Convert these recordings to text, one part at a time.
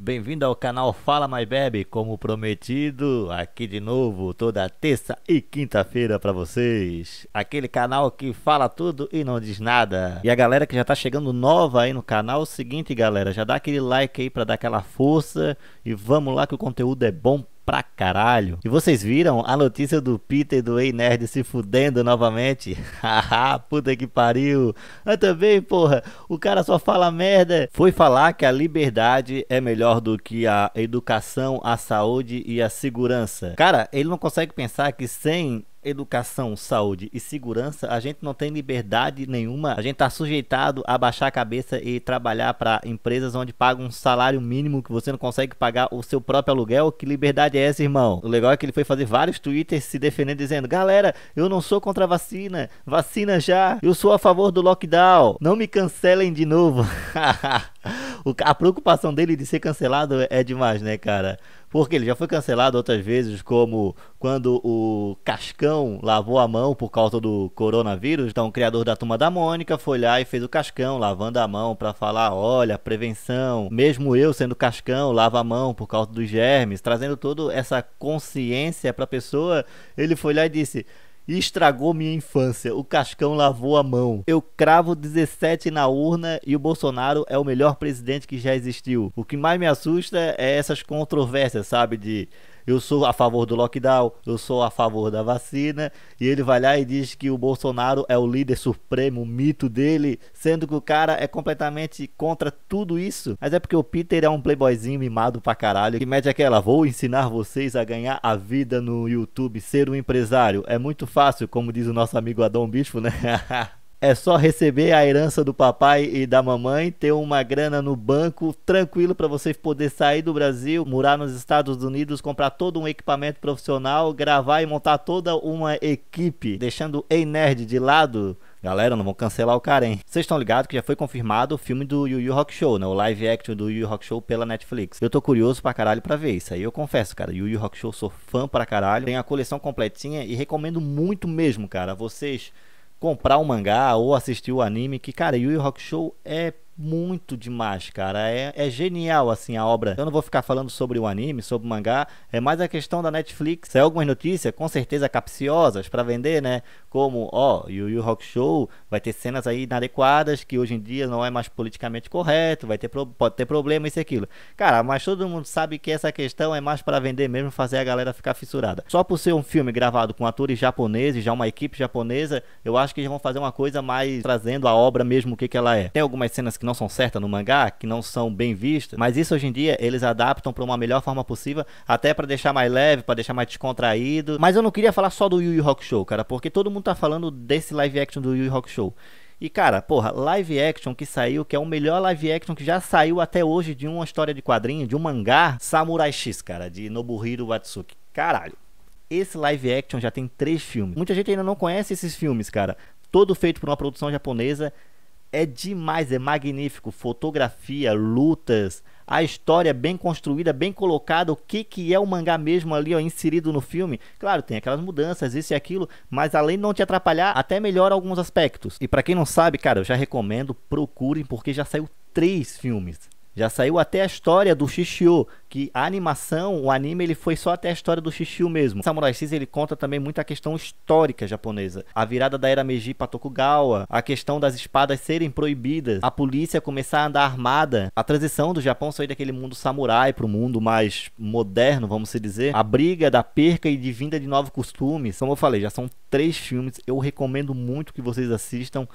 Bem-vindo ao canal Fala Mais Bebe, como prometido, aqui de novo toda terça e quinta-feira para vocês. Aquele canal que fala tudo e não diz nada. E a galera que já tá chegando nova aí no canal, é o seguinte, galera, já dá aquele like aí para dar aquela força e vamos lá que o conteúdo é bom pra caralho. E vocês viram a notícia do Peter e do Ei Nerd se fudendo novamente? Haha, puta que pariu. Eu ah, também, porra, o cara só fala merda. Foi falar que a liberdade é melhor do que a educação, a saúde e a segurança. Cara, ele não consegue pensar que sem educação, saúde e segurança, a gente não tem liberdade nenhuma. A gente está sujeitado a baixar a cabeça e trabalhar para empresas onde pagam um salário mínimo que você não consegue pagar o seu próprio aluguel. Que liberdade é essa, irmão? O legal é que ele foi fazer vários twitters se defendendo, dizendo: galera, eu não sou contra a vacina, vacina já, eu sou a favor do lockdown, não me cancelem de novo. a preocupação dele de ser cancelado é demais, né, cara? porque ele já foi cancelado outras vezes, como quando o Cascão lavou a mão por causa do coronavírus. Então, o criador da Turma da Mônica foi lá e fez o Cascão lavando a mão para falar: olha, prevenção. Mesmo eu sendo Cascão, lava a mão por causa dos germes, trazendo toda essa consciência para a pessoa. Ele foi lá e disse: e estragou minha infância. O Cascão lavou a mão. Eu cravo 17 na urna e o Bolsonaro é o melhor presidente que já existiu. O que mais me assusta é essas controvérsias, sabe? De eu sou a favor do lockdown, eu sou a favor da vacina, e ele vai lá e diz que o Bolsonaro é o líder supremo, o mito dele, sendo que o cara é completamente contra tudo isso. Mas é porque o Peter é um playboyzinho mimado pra caralho, que mete aquela, vou ensinar vocês a ganhar a vida no YouTube, ser um empresário. É muito fácil, como diz o nosso amigo Adão Bispo, né? É só receber a herança do papai e da mamãe, ter uma grana no banco tranquilo para você poder sair do Brasil, morar nos Estados Unidos, comprar todo um equipamento profissional, gravar e montar toda uma equipe, deixando o Nerd de lado. Galera, não vão cancelar o cara, hein? Vocês estão ligados que já foi confirmado o filme do Yu Yu Rock Show, né? O live action do Yu Yu Rock Show pela Netflix. Eu tô curioso pra caralho pra ver isso aí. Eu confesso, cara, Yu Yu Rock Show sou fã pra caralho. Tem a coleção completinha e recomendo muito mesmo, cara. Vocês comprar o um mangá ou assistir o anime, que, cara, Yu Yu Hakusho é muito demais, cara. É, é, genial, assim, a obra. Eu não vou ficar falando sobre o anime, sobre o mangá. É mais a questão da Netflix. É algumas notícias, com certeza capciosas, para vender, né? Como, ó, oh, Yu Yu Rock Show vai ter cenas aí inadequadas, que hoje em dia não é mais politicamente correto, vai ter, pode ter problema, isso e aquilo. Cara, mas todo mundo sabe que essa questão é mais para vender mesmo, fazer a galera ficar fissurada. Só por ser um filme gravado com atores japoneses, já uma equipe japonesa, eu acho que eles vão fazer uma coisa mais trazendo a obra mesmo, o que, que ela é. Tem algumas cenas que não são certas no mangá, que não são bem vistas, mas isso hoje em dia eles adaptam para uma melhor forma possível, até para deixar mais leve, para deixar mais descontraído. Mas eu não queria falar só do Yu Yu Hakusho, cara, porque todo mundo tá falando desse live action do Yu Yu Hakusho. E cara, porra, live action que saiu, que é o melhor live action que já saiu até hoje de uma história de quadrinho, de um mangá, Samurai X, cara, de Nobuhiro Watsuki. Caralho. Esse live action já tem três filmes. Muita gente ainda não conhece esses filmes, cara. Todo feito por uma produção japonesa é demais, é magnífico. Fotografia, lutas, a história bem construída, bem colocada, o que, que é o mangá mesmo ali, ó, inserido no filme. Claro, tem aquelas mudanças, isso e aquilo, mas além de não te atrapalhar, até melhora alguns aspectos. E para quem não sabe, cara, eu já recomendo, procurem, porque já saiu três filmes. Já saiu até a história do Shishio, que a animação, o anime, ele foi só até a história do Shishio mesmo. Samurai X, ele conta também muita questão histórica japonesa. A virada da era Meiji para Tokugawa, a questão das espadas serem proibidas, a polícia começar a andar armada, a transição do Japão sair daquele mundo samurai para o mundo mais moderno, vamos dizer, a briga da perca e de vinda de novos costumes. Como eu falei, já são três filmes, eu recomendo muito que vocês assistam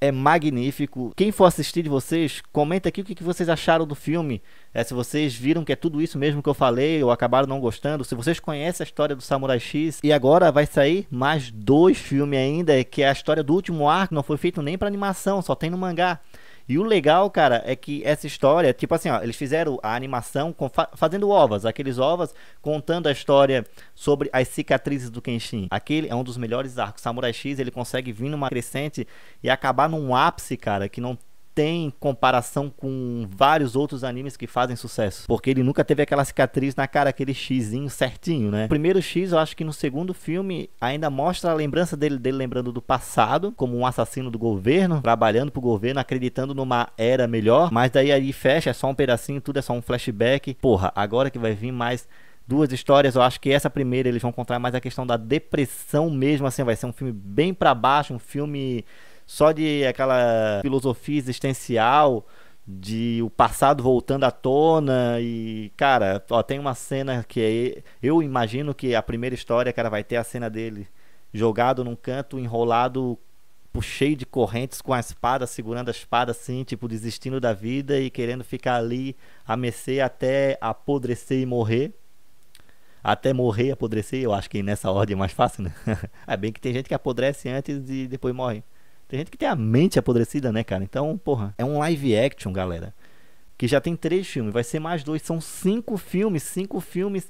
é magnífico. Quem for assistir de vocês, comenta aqui o que, vocês acharam do filme. É, se vocês viram que é tudo isso mesmo que eu falei ou acabaram não gostando, se vocês conhecem a história do Samurai X. E agora vai sair mais dois filmes ainda, que é a história do último arco, não foi feito nem para animação, só tem no mangá. E o legal, cara, é que essa história, tipo assim, ó, eles fizeram a animação com, fazendo ovas, aqueles ovas contando a história sobre as cicatrizes do Kenshin. Aquele é um dos melhores arcos. Samurai X, ele consegue vir numa crescente e acabar num ápice, cara, que não tem comparação com vários outros animes que fazem sucesso. Porque ele nunca teve aquela cicatriz na cara, aquele xizinho certinho, né? O primeiro X, eu acho que no segundo filme ainda mostra a lembrança dele, dele lembrando do passado, como um assassino do governo, trabalhando pro governo, acreditando numa era melhor. Mas daí aí fecha, é só um pedacinho, tudo é só um flashback. Porra, agora que vai vir mais duas histórias. Eu acho que essa primeira eles vão contar mais a questão da depressão mesmo, assim, vai ser um filme bem para baixo, um filme só de aquela filosofia existencial de o passado voltando à tona e cara, ó, tem uma cena que é eu imagino que a primeira história, cara, vai ter a cena dele jogado num canto, enrolado, cheio de correntes com a espada, segurando a espada assim, tipo desistindo da vida e querendo ficar ali a mercê até apodrecer e morrer. Até morrer apodrecer, eu acho que nessa ordem é mais fácil, né? é bem que tem gente que apodrece antes e depois morre. Tem gente que tem a mente apodrecida, né, cara? Então, porra, é um live action, galera. Que já tem três filmes, vai ser mais dois, são cinco filmes, cinco filmes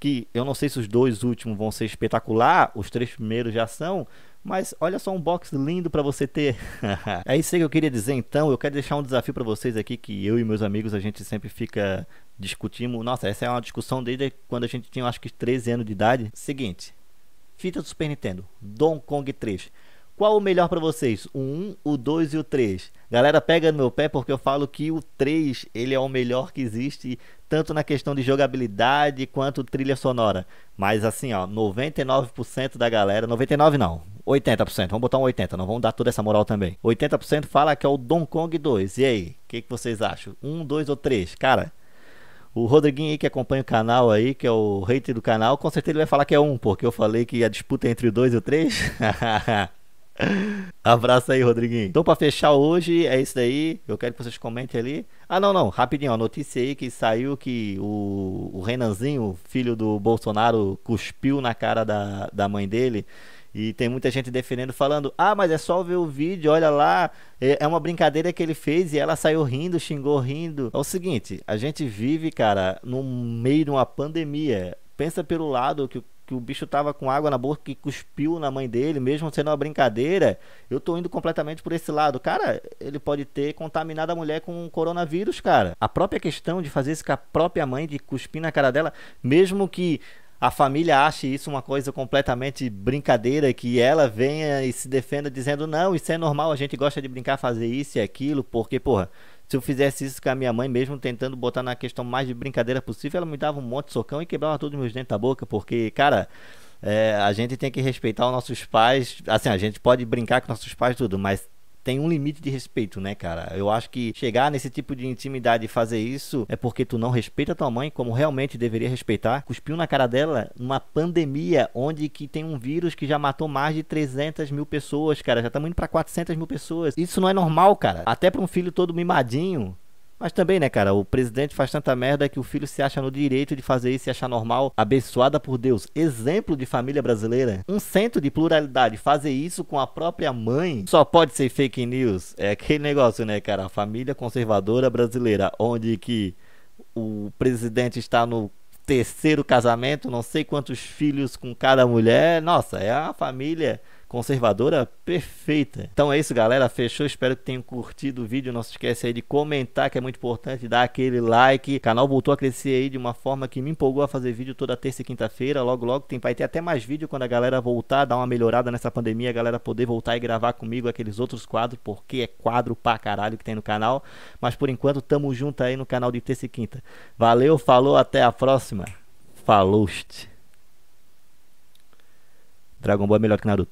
que eu não sei se os dois últimos vão ser espetacular, os três primeiros já são, mas olha só um box lindo para você ter. é isso aí que eu queria dizer então, eu quero deixar um desafio para vocês aqui que eu e meus amigos a gente sempre fica discutindo. Nossa, essa é uma discussão desde quando a gente tinha acho que 13 anos de idade. Seguinte, fita do Super Nintendo, don Kong 3. Qual o melhor para vocês? O 1, o 2 e o 3. Galera, pega no meu pé porque eu falo que o 3 ele é o melhor que existe, tanto na questão de jogabilidade quanto trilha sonora. Mas assim, ó, 99% da galera, 99 não, 80%, vamos botar um 80, não vamos dar toda essa moral também. 80% fala que é o Don Kong 2. E aí, o que, que vocês acham? 1, 2 ou 3? Cara, o Rodriguinho aí que acompanha o canal aí, que é o hater do canal, com certeza ele vai falar que é um, porque eu falei que a disputa é entre o 2 e o 3. Abraço aí, Rodriguinho. Então, pra fechar hoje, é isso daí. Eu quero que vocês comentem ali. Ah, não, não. Rapidinho, a Notícia aí que saiu que o, o Renanzinho, filho do Bolsonaro, cuspiu na cara da, da mãe dele. E tem muita gente defendendo, falando: ah, mas é só ver o vídeo, olha lá, é, é uma brincadeira que ele fez e ela saiu rindo, xingou rindo. É o seguinte: a gente vive, cara, no meio de uma pandemia. Pensa pelo lado que, que o bicho tava com água na boca que cuspiu na mãe dele, mesmo sendo uma brincadeira, eu tô indo completamente por esse lado. Cara, ele pode ter contaminado a mulher com coronavírus, cara. A própria questão de fazer isso com a própria mãe, de cuspir na cara dela, mesmo que a família ache isso uma coisa completamente brincadeira, que ela venha e se defenda dizendo não, isso é normal, a gente gosta de brincar, fazer isso e aquilo, porque, porra, se eu fizesse isso com a minha mãe, mesmo tentando botar na questão mais de brincadeira possível, ela me dava um monte de socão e quebrava todos os meus dentes da boca, porque, cara. É, a gente tem que respeitar os nossos pais. Assim, a gente pode brincar com nossos pais tudo, mas tem um limite de respeito, né, cara? Eu acho que chegar nesse tipo de intimidade e fazer isso é porque tu não respeita tua mãe como realmente deveria respeitar. Cuspiu na cara dela numa pandemia onde que tem um vírus que já matou mais de 300 mil pessoas, cara. Já estamos indo pra 400 mil pessoas. Isso não é normal, cara. Até pra um filho todo mimadinho, mas também, né, cara, o presidente faz tanta merda que o filho se acha no direito de fazer isso e achar normal, abençoada por Deus. Exemplo de família brasileira. Um centro de pluralidade, fazer isso com a própria mãe, só pode ser fake news. É aquele negócio, né, cara, família conservadora brasileira, onde que o presidente está no terceiro casamento, não sei quantos filhos com cada mulher. Nossa, é a família conservadora perfeita. Então é isso, galera. Fechou. Espero que tenham curtido o vídeo. Não se esquece aí de comentar, que é muito importante, dar aquele like. O canal voltou a crescer aí de uma forma que me empolgou a fazer vídeo toda terça e quinta-feira. Logo, logo tem, vai ter até mais vídeo quando a galera voltar, dar uma melhorada nessa pandemia, a galera poder voltar e gravar comigo aqueles outros quadros, porque é quadro pra caralho que tem no canal. Mas por enquanto, tamo junto aí no canal de terça e quinta. Valeu, falou, até a próxima. Falou. Dragon Ball é melhor que Naruto.